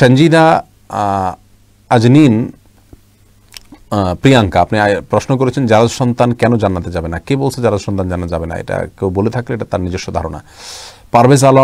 সঞ্জিদা আজনিন প্রিয়াঙ্কা আপনি প্রশ্ন করেছেন জারজ সন্তান কেন জানাতে যাবে না কে বলছে জারজ সন্তান জানা যাবে না এটা কেউ বলে থাকলে এটা তার নিজস্ব ধারণা পারভেজ আলম